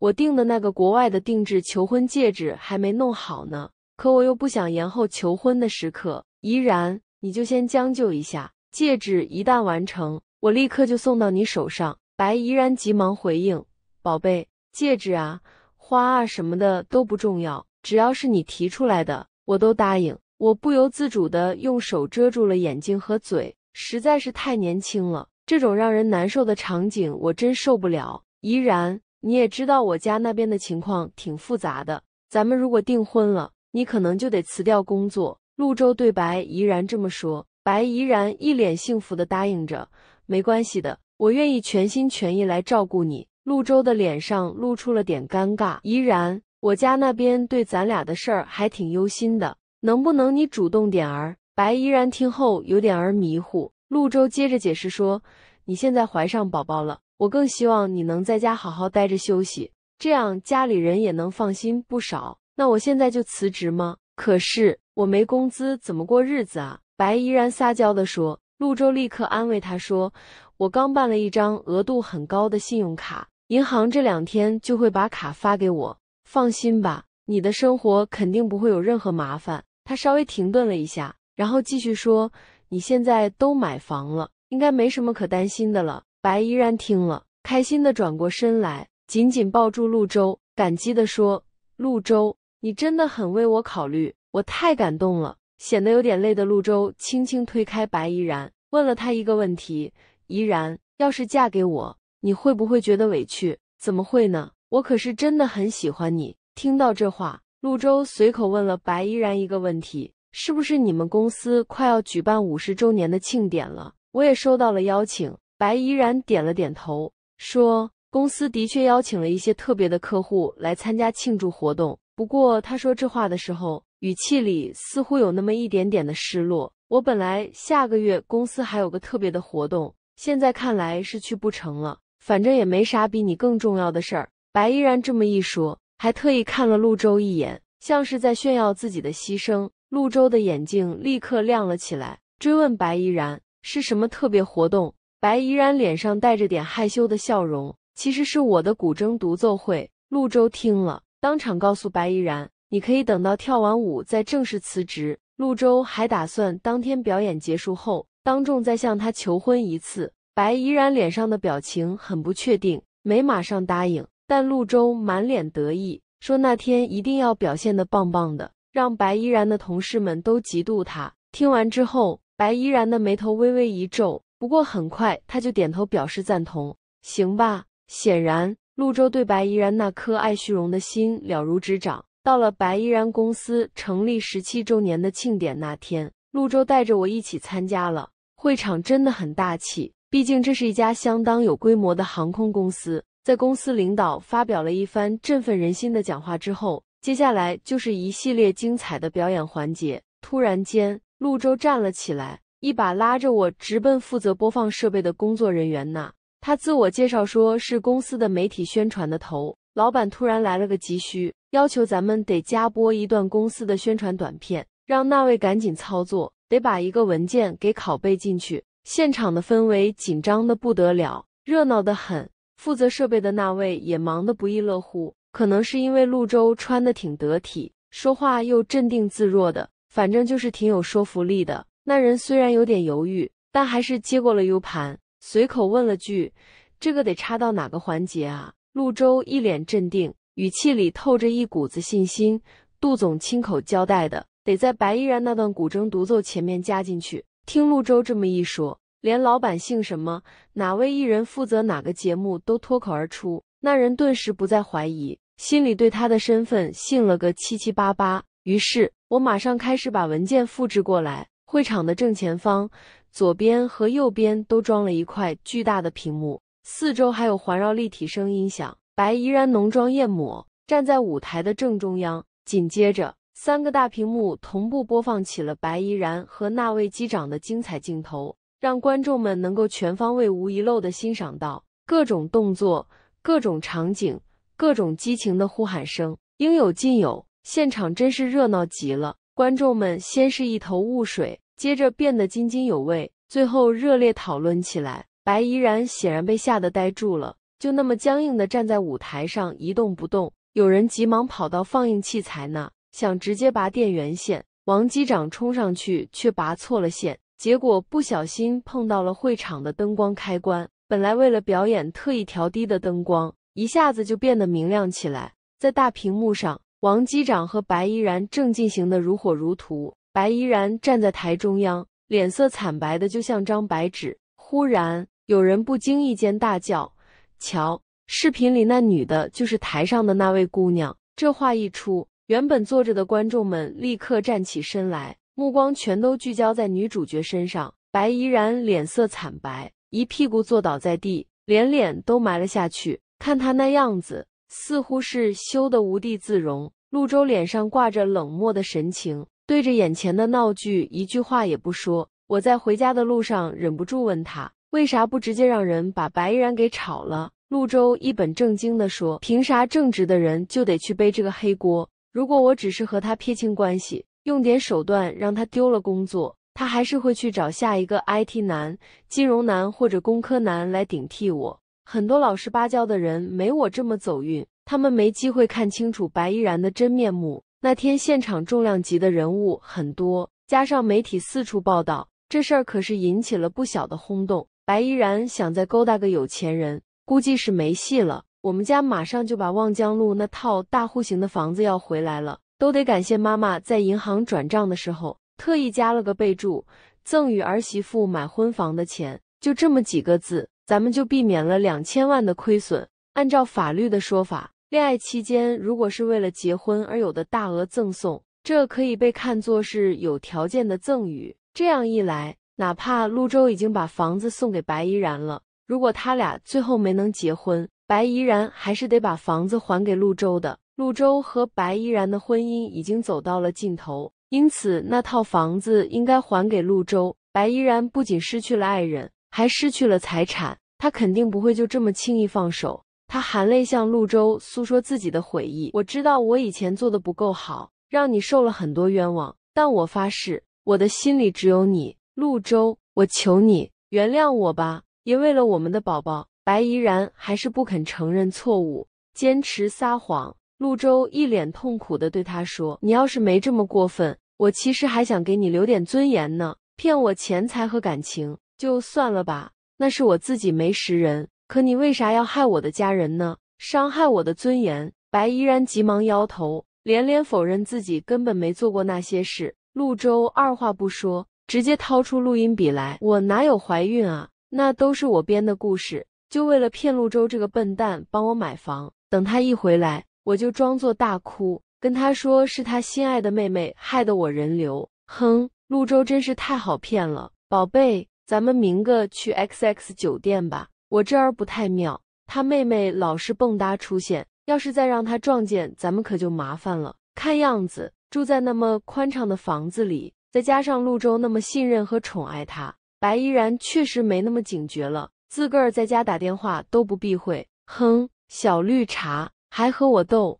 我订的那个国外的定制求婚戒指还没弄好呢，可我又不想延后求婚的时刻，怡然，你就先将就一下，戒指一旦完成。”我立刻就送到你手上。白怡然急忙回应：“宝贝，戒指啊，花啊什么的都不重要，只要是你提出来的，我都答应。”我不由自主的用手遮住了眼睛和嘴，实在是太年轻了，这种让人难受的场景我真受不了。怡然，你也知道我家那边的情况挺复杂的，咱们如果订婚了，你可能就得辞掉工作。”陆舟对白怡然这么说。白怡然一脸幸福的答应着。没关系的，我愿意全心全意来照顾你。陆周的脸上露出了点尴尬。依然，我家那边对咱俩的事儿还挺忧心的，能不能你主动点儿？白依然听后有点儿迷糊。陆周接着解释说：“你现在怀上宝宝了，我更希望你能在家好好待着休息，这样家里人也能放心不少。”那我现在就辞职吗？可是我没工资，怎么过日子啊？白依然撒娇地说。陆舟立刻安慰他说：“我刚办了一张额度很高的信用卡，银行这两天就会把卡发给我。放心吧，你的生活肯定不会有任何麻烦。”他稍微停顿了一下，然后继续说：“你现在都买房了，应该没什么可担心的了。”白依然听了，开心的转过身来，紧紧抱住陆舟，感激地说：“陆舟，你真的很为我考虑，我太感动了。”显得有点累的陆舟轻轻推开白怡然，问了他一个问题：“怡然，要是嫁给我，你会不会觉得委屈？”“怎么会呢？我可是真的很喜欢你。”听到这话，陆舟随口问了白怡然一个问题：“是不是你们公司快要举办五十周年的庆典了？我也收到了邀请。”白怡然点了点头，说：“公司的确邀请了一些特别的客户来参加庆祝活动。”不过，他说这话的时候。语气里似乎有那么一点点的失落。我本来下个月公司还有个特别的活动，现在看来是去不成了。反正也没啥比你更重要的事儿。白依然这么一说，还特意看了陆舟一眼，像是在炫耀自己的牺牲。陆舟的眼睛立刻亮了起来，追问白依然是什么特别活动。白依然脸上带着点害羞的笑容，其实是我的古筝独奏会。陆舟听了，当场告诉白依然。你可以等到跳完舞再正式辞职。陆舟还打算当天表演结束后，当众再向他求婚一次。白依然脸上的表情很不确定，没马上答应。但陆舟满脸得意，说那天一定要表现的棒棒的，让白依然的同事们都嫉妒他。听完之后，白依然的眉头微微一皱，不过很快他就点头表示赞同。行吧，显然陆舟对白依然那颗爱虚荣的心了如指掌。到了白依然公司成立十七周年的庆典那天，陆周带着我一起参加了。会场真的很大气，毕竟这是一家相当有规模的航空公司。在公司领导发表了一番振奋人心的讲话之后，接下来就是一系列精彩的表演环节。突然间，陆周站了起来，一把拉着我直奔负责播放设备的工作人员那。他自我介绍说是公司的媒体宣传的头。老板突然来了个急需，要求咱们得加播一段公司的宣传短片，让那位赶紧操作，得把一个文件给拷贝进去。现场的氛围紧张的不得了，热闹的很。负责设备的那位也忙得不亦乐乎。可能是因为陆周穿的挺得体，说话又镇定自若的，反正就是挺有说服力的。那人虽然有点犹豫，但还是接过了 U 盘，随口问了句：“这个得插到哪个环节啊？”陆周一脸镇定，语气里透着一股子信心。杜总亲口交代的，得在白依然那段古筝独奏前面加进去。听陆周这么一说，连老板姓什么、哪位艺人负责哪个节目都脱口而出。那人顿时不再怀疑，心里对他的身份信了个七七八八。于是，我马上开始把文件复制过来。会场的正前方、左边和右边都装了一块巨大的屏幕。四周还有环绕立体声音响，白怡然浓妆艳抹站在舞台的正中央。紧接着，三个大屏幕同步播放起了白怡然和那位机长的精彩镜头，让观众们能够全方位无遗漏地欣赏到各种动作、各种场景、各种激情的呼喊声，应有尽有。现场真是热闹极了！观众们先是一头雾水，接着变得津津有味，最后热烈讨论起来。白怡然显然被吓得呆住了，就那么僵硬的站在舞台上一动不动。有人急忙跑到放映器材那，想直接拔电源线。王机长冲上去，却拔错了线，结果不小心碰到了会场的灯光开关。本来为了表演特意调低的灯光，一下子就变得明亮起来。在大屏幕上，王机长和白怡然正进行的如火如荼。白怡然站在台中央，脸色惨白的就像张白纸。忽然，有人不经意间大叫：“瞧，视频里那女的，就是台上的那位姑娘。”这话一出，原本坐着的观众们立刻站起身来，目光全都聚焦在女主角身上。白怡然脸色惨白，一屁股坐倒在地，连脸都埋了下去。看她那样子，似乎是羞得无地自容。陆舟脸上挂着冷漠的神情，对着眼前的闹剧一句话也不说。我在回家的路上忍不住问他，为啥不直接让人把白依然给炒了？陆周一本正经地说：“凭啥正直的人就得去背这个黑锅？如果我只是和他撇清关系，用点手段让他丢了工作，他还是会去找下一个 IT 男、金融男或者工科男来顶替我。很多老实巴交的人没我这么走运，他们没机会看清楚白依然的真面目。那天现场重量级的人物很多，加上媒体四处报道。”这事儿可是引起了不小的轰动。白依然想再勾搭个有钱人，估计是没戏了。我们家马上就把望江路那套大户型的房子要回来了，都得感谢妈妈在银行转账的时候特意加了个备注：“赠与儿媳妇买婚房的钱。”就这么几个字，咱们就避免了两千万的亏损。按照法律的说法，恋爱期间如果是为了结婚而有的大额赠送，这可以被看作是有条件的赠与。这样一来，哪怕陆舟已经把房子送给白怡然了，如果他俩最后没能结婚，白怡然还是得把房子还给陆舟的。陆舟和白怡然的婚姻已经走到了尽头，因此那套房子应该还给陆舟。白怡然不仅失去了爱人，还失去了财产，他肯定不会就这么轻易放手。他含泪向陆舟诉说自己的悔意：“我知道我以前做的不够好，让你受了很多冤枉，但我发誓。”我的心里只有你，陆州，我求你原谅我吧，也为了我们的宝宝。白怡然还是不肯承认错误，坚持撒谎。陆州一脸痛苦的对他说：“你要是没这么过分，我其实还想给你留点尊严呢。骗我钱财和感情，就算了吧，那是我自己没识人。可你为啥要害我的家人呢？伤害我的尊严？”白怡然急忙摇头，连连否认自己根本没做过那些事。陆周二话不说，直接掏出录音笔来。我哪有怀孕啊？那都是我编的故事，就为了骗陆周这个笨蛋帮我买房。等他一回来，我就装作大哭，跟他说是他心爱的妹妹害得我人流。哼，陆周真是太好骗了。宝贝，咱们明个去 X X 酒店吧。我这儿不太妙，他妹妹老是蹦哒出现，要是再让他撞见，咱们可就麻烦了。看样子。住在那么宽敞的房子里，再加上陆周那么信任和宠爱他，白依然确实没那么警觉了，自个儿在家打电话都不避讳。哼，小绿茶还和我斗。